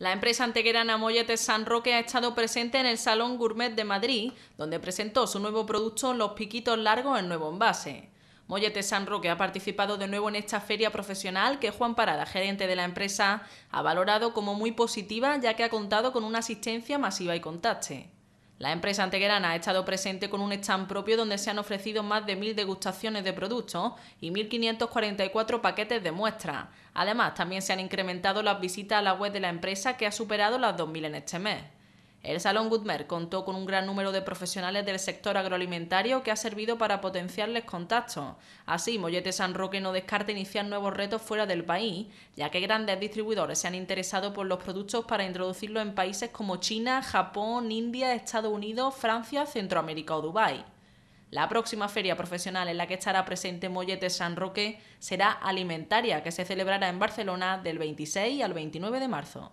La empresa antequerana Molletes San Roque ha estado presente en el Salón Gourmet de Madrid, donde presentó su nuevo producto Los Piquitos Largos en nuevo envase. Molletes San Roque ha participado de nuevo en esta feria profesional que Juan Parada, gerente de la empresa, ha valorado como muy positiva ya que ha contado con una asistencia masiva y contacte. La empresa anteguerana ha estado presente con un stand propio donde se han ofrecido más de 1.000 degustaciones de productos y 1.544 paquetes de muestra. Además, también se han incrementado las visitas a la web de la empresa que ha superado las 2.000 en este mes. El Salón Goodmer contó con un gran número de profesionales del sector agroalimentario que ha servido para potenciarles contactos. Así, Mollete San Roque no descarta iniciar nuevos retos fuera del país, ya que grandes distribuidores se han interesado por los productos para introducirlos en países como China, Japón, India, Estados Unidos, Francia, Centroamérica o Dubái. La próxima feria profesional en la que estará presente Mollete San Roque será Alimentaria, que se celebrará en Barcelona del 26 al 29 de marzo.